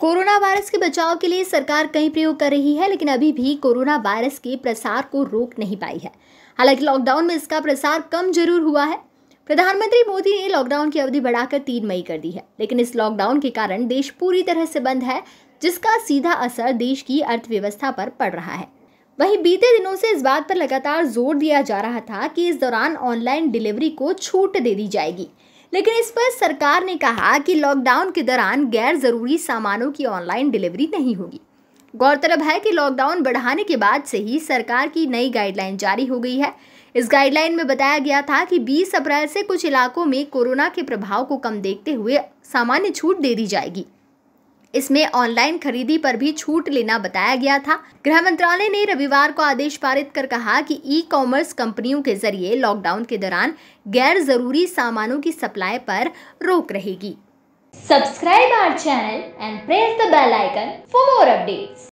corona virus के बचाव के लिए सरकार कई प्रयोग कर रही है लेकिन अभी भी कोरोना वायरस के प्रसार को रोक नहीं पाई है हालांकि लॉकडाउन में इसका प्रसार कम जरूर हुआ है प्रधानमंत्री मोदी ने लॉकडाउन की अवधि बढ़ाकर तीन मई कर दी है लेकिन इस लॉकडाउन के कारण देश पूरी तरह से बंद है जिसका सीधा असर देश की अर्थव्यवस्था पर पड़ रहा है वहीं बीते दिनों से इस बात पर लगातार जोर दिया जा रहा था कि इस दौरान ऑनलाइन डिलीवरी को छूट दे दी जाएगी लेकिन इस पर सरकार ने कहा कि लॉकडाउन के दौरान गैर ज़रूरी सामानों की ऑनलाइन डिलीवरी नहीं होगी गौरतलब है कि लॉकडाउन बढ़ाने के बाद से ही सरकार की नई गाइडलाइन जारी हो गई है इस गाइडलाइन में बताया गया था कि 20 अप्रैल से कुछ इलाकों में कोरोना के प्रभाव को कम देखते हुए सामान्य छूट दे दी जाएगी इसमें ऑनलाइन खरीदी पर भी छूट लेना बताया गया था गृह मंत्रालय ने रविवार को आदेश पारित कर कहा कि ई कॉमर्स कंपनियों के जरिए लॉकडाउन के दौरान गैर जरूरी सामानों की सप्लाई पर रोक रहेगी subscribe our channel and press the bell icon for more updates